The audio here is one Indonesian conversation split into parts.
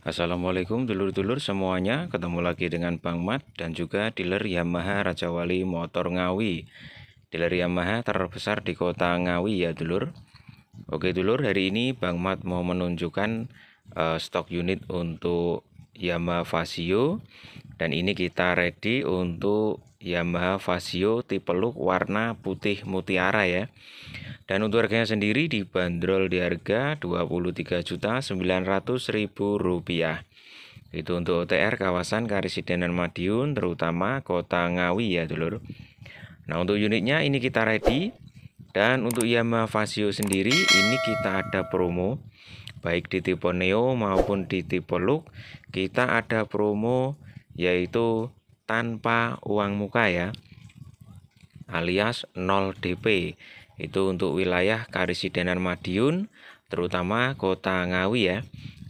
Assalamualaikum dulur-dulur semuanya, ketemu lagi dengan Bang Mat dan juga dealer Yamaha Raja Wali Motor Ngawi. Dealer Yamaha terbesar di kota Ngawi ya dulur. Oke dulur, hari ini Bang Mat mau menunjukkan uh, stok unit untuk Yamaha Vasio dan ini kita ready untuk Yamaha Fazio tipe look warna putih mutiara ya dan untuk harganya sendiri dibanderol di harga Rp23.900.000 itu untuk OTR kawasan Karisidenan Madiun terutama kota Ngawi ya dulur nah untuk unitnya ini kita ready dan untuk Yamaha Fazio sendiri ini kita ada promo baik di tipe Neo maupun di tipe Look kita ada promo yaitu tanpa uang muka ya alias 0 DP itu untuk wilayah Karisidenan Madiun terutama kota Ngawi ya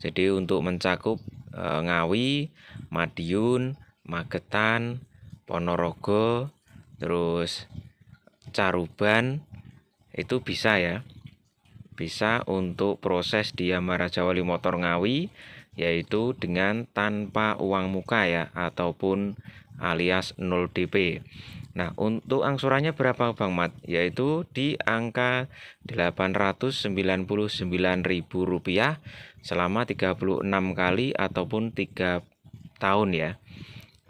jadi untuk mencakup e, Ngawi Madiun Magetan Ponorogo terus Caruban itu bisa ya bisa untuk proses di Amara Jawa Motor Ngawi yaitu dengan tanpa uang muka ya ataupun alias 0DP. Nah, untuk angsurannya berapa Bang Mat? Yaitu di angka Rp899.000 selama 36 kali ataupun 3 tahun ya.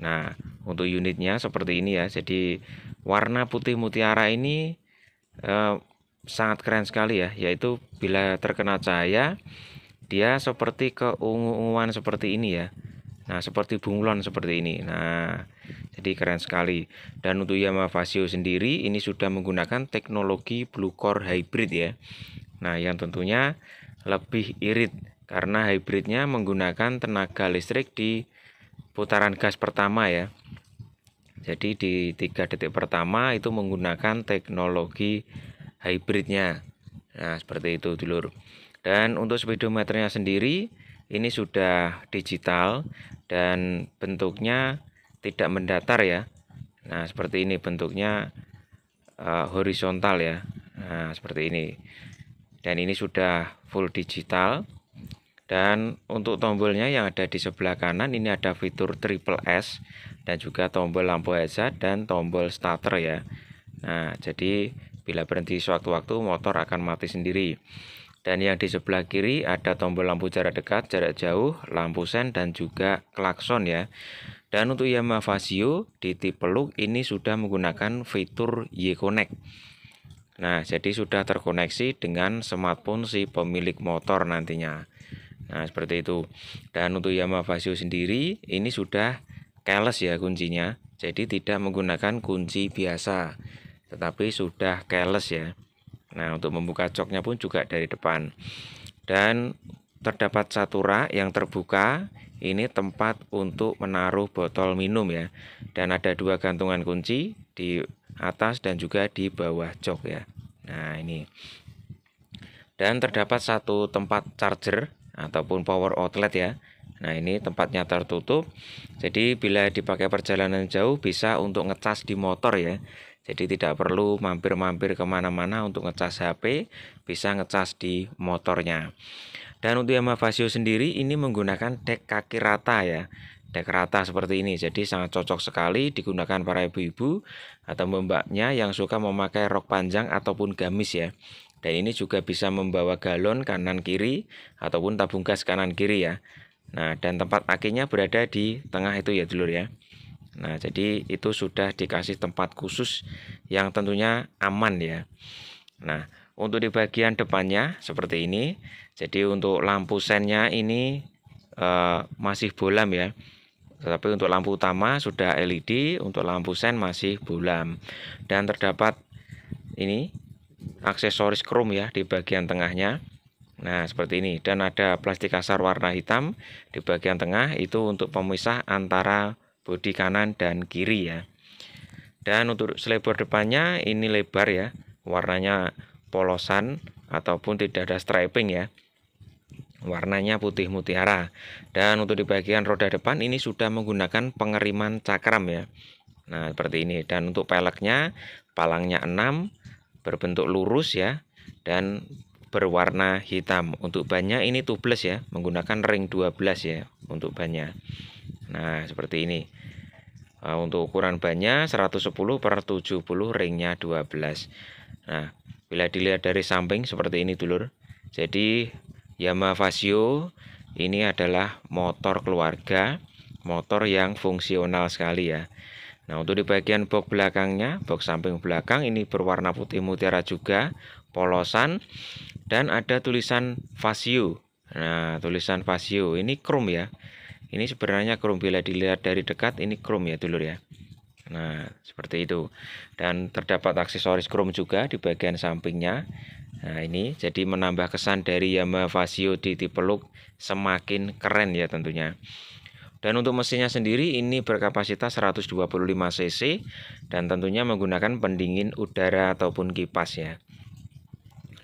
Nah, untuk unitnya seperti ini ya. Jadi warna putih mutiara ini eh, sangat keren sekali ya, yaitu bila terkena cahaya dia seperti keungu-unguan seperti ini ya nah seperti bunglon seperti ini nah jadi keren sekali dan untuk Yamaha Vasio sendiri ini sudah menggunakan teknologi blue core hybrid ya nah yang tentunya lebih irit karena hybridnya menggunakan tenaga listrik di putaran gas pertama ya jadi di tiga detik pertama itu menggunakan teknologi hybridnya nah seperti itu dulur dan untuk speedometernya sendiri ini sudah digital dan bentuknya tidak mendatar ya. Nah, seperti ini bentuknya uh, horizontal ya. Nah, seperti ini. Dan ini sudah full digital. Dan untuk tombolnya yang ada di sebelah kanan ini ada fitur triple S dan juga tombol lampu hazard dan tombol starter ya. Nah, jadi bila berhenti sewaktu-waktu motor akan mati sendiri. Dan yang di sebelah kiri ada tombol lampu jarak dekat, jarak jauh, lampu sen, dan juga klakson ya. Dan untuk Yamaha Vazio di tipe Look ini sudah menggunakan fitur Y-Connect. Nah, jadi sudah terkoneksi dengan smartphone si pemilik motor nantinya. Nah, seperti itu. Dan untuk Yamaha Vazio sendiri ini sudah keyless ya kuncinya. Jadi tidak menggunakan kunci biasa, tetapi sudah keyless ya. Nah, untuk membuka joknya pun juga dari depan. Dan terdapat satu rak yang terbuka, ini tempat untuk menaruh botol minum ya. Dan ada dua gantungan kunci di atas dan juga di bawah jok ya. Nah, ini. Dan terdapat satu tempat charger ataupun power outlet ya. Nah, ini tempatnya tertutup. Jadi bila dipakai perjalanan jauh bisa untuk ngecas di motor ya. Jadi tidak perlu mampir-mampir kemana-mana untuk ngecas HP, bisa ngecas di motornya. Dan untuk Yamaha Vasio sendiri ini menggunakan dek kaki rata ya. Dek rata seperti ini, jadi sangat cocok sekali digunakan para ibu-ibu atau mbaknya yang suka memakai rok panjang ataupun gamis ya. Dan ini juga bisa membawa galon kanan kiri ataupun tabung gas kanan kiri ya. Nah, dan tempat akinya berada di tengah itu ya dulur ya. Nah, jadi itu sudah dikasih tempat khusus yang tentunya aman ya. Nah, untuk di bagian depannya seperti ini. Jadi untuk lampu sennya ini e, masih bolam ya. Tetapi untuk lampu utama sudah LED, untuk lampu sen masih bolam. Dan terdapat ini aksesoris chrome ya di bagian tengahnya. Nah, seperti ini. Dan ada plastik kasar warna hitam di bagian tengah itu untuk pemisah antara bodi kanan dan kiri ya dan untuk selebor depannya ini lebar ya warnanya polosan ataupun tidak ada striping ya warnanya putih mutiara dan untuk di bagian roda depan ini sudah menggunakan pengeriman cakram ya nah seperti ini dan untuk peleknya palangnya 6 berbentuk lurus ya dan berwarna hitam untuk bannya ini tubeless ya menggunakan ring 12 ya untuk bannya Nah seperti ini uh, Untuk ukuran bannya 110 per 70 ringnya 12 Nah bila dilihat dari samping seperti ini dulur Jadi Yamaha Vasio ini adalah motor keluarga Motor yang fungsional sekali ya Nah untuk di bagian box belakangnya Box samping belakang ini berwarna putih mutiara juga Polosan Dan ada tulisan Vasio Nah tulisan Vasio ini chrome ya ini sebenarnya Chrome bila dilihat dari dekat ini Chrome ya dulur ya. Nah, seperti itu. Dan terdapat aksesoris Chrome juga di bagian sampingnya. Nah, ini jadi menambah kesan dari Yamaha Vasio DT Peluk semakin keren ya tentunya. Dan untuk mesinnya sendiri ini berkapasitas 125 cc dan tentunya menggunakan pendingin udara ataupun kipas ya.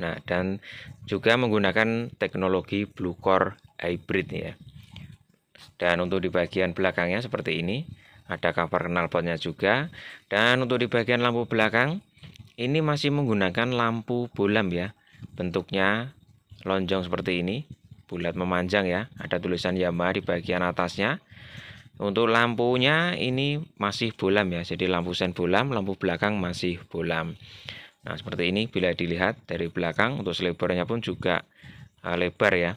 Nah, dan juga menggunakan teknologi Blue Core Hybrid ya. Dan untuk di bagian belakangnya seperti ini, ada cover knalpotnya juga. Dan untuk di bagian lampu belakang, ini masih menggunakan lampu bulam ya. Bentuknya lonjong seperti ini, bulat memanjang ya. Ada tulisan Yamaha di bagian atasnya. Untuk lampunya ini masih bulam ya, jadi lampu sen bulam lampu belakang masih bulam Nah seperti ini bila dilihat dari belakang untuk selebarnya pun juga lebar ya.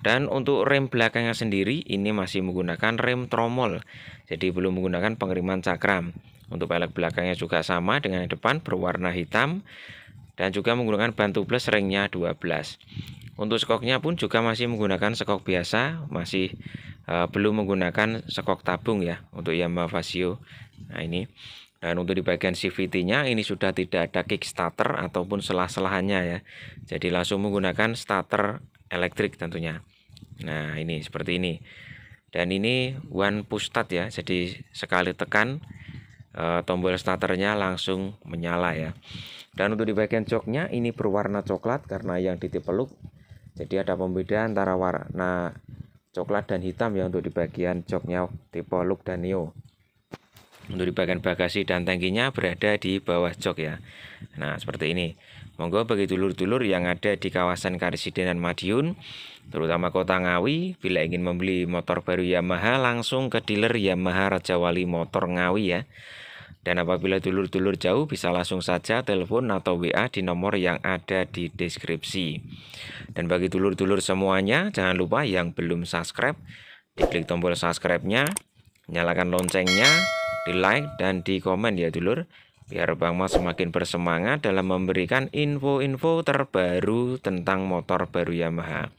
Dan untuk rem belakangnya sendiri ini masih menggunakan rem tromol. Jadi belum menggunakan pengiriman cakram. Untuk pelek belakangnya juga sama dengan yang depan berwarna hitam dan juga menggunakan bantu plus ringnya 12. Untuk skoknya pun juga masih menggunakan skok biasa, masih uh, belum menggunakan skok tabung ya untuk Yamaha Vasio Nah ini dan untuk di bagian CVT-nya ini sudah tidak ada kick starter ataupun selah-selahannya ya. Jadi langsung menggunakan starter elektrik tentunya. Nah ini seperti ini. Dan ini one push start ya. Jadi sekali tekan e, tombol starternya langsung menyala ya. Dan untuk di bagian joknya ini berwarna coklat karena yang ditipeluk. Jadi ada pembeda antara warna coklat dan hitam ya untuk di bagian joknya tipe Look dan Neo. Untuk di bagian bagasi dan tangkinya berada di bawah jok ya. Nah, seperti ini. Monggo bagi dulur-dulur yang ada di kawasan Karisiden dan Madiun, terutama Kota Ngawi, bila ingin membeli motor baru Yamaha langsung ke dealer Yamaha Raja Wali Motor Ngawi ya. Dan apabila dulur-dulur jauh bisa langsung saja telepon atau WA di nomor yang ada di deskripsi. Dan bagi dulur-dulur semuanya, jangan lupa yang belum subscribe, diklik tombol subscribe-nya, nyalakan loncengnya, di like dan di komen ya dulur biar Bang Mas semakin bersemangat dalam memberikan info-info terbaru tentang motor baru Yamaha.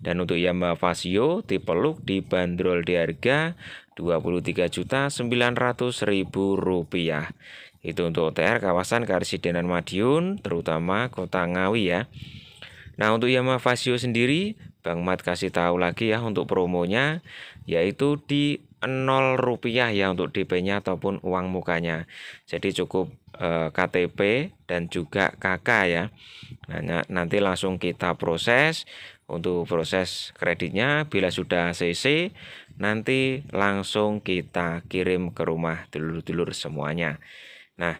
Dan untuk Yamaha Vasio dipeluk dibanderol di harga Rp23.900.000. Itu untuk OTR kawasan Karisidenan Madiun, terutama Kota Ngawi ya. Nah, untuk Yamaha Vasio sendiri, Bang Mat kasih tahu lagi ya untuk promonya yaitu di 0 rupiah ya untuk DP-nya ataupun uang mukanya. Jadi cukup e, eh, KTP dan juga KK ya. Nanya, nanti langsung kita proses untuk proses kreditnya bila sudah CC nanti langsung kita kirim ke rumah dulur-dulur semuanya. Nah,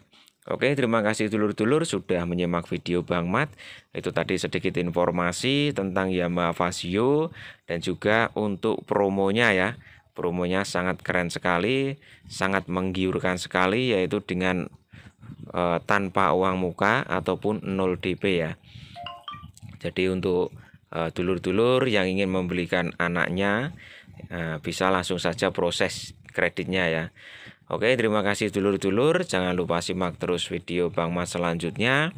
Oke, terima kasih dulur-dulur sudah menyimak video Bang Mat. Itu tadi sedikit informasi tentang Yamaha Vasio dan juga untuk promonya ya promonya sangat keren sekali, sangat menggiurkan sekali yaitu dengan e, tanpa uang muka ataupun 0 DP ya. Jadi untuk eh, dulur-dulur e, yang ingin membelikan anaknya e, bisa langsung saja proses kreditnya ya. Oke, terima kasih dulur-dulur. Jangan lupa simak terus video Bang Mas selanjutnya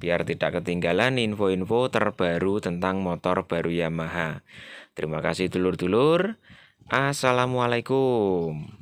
biar tidak ketinggalan info-info terbaru tentang motor baru Yamaha. Terima kasih dulur-dulur. Assalamualaikum.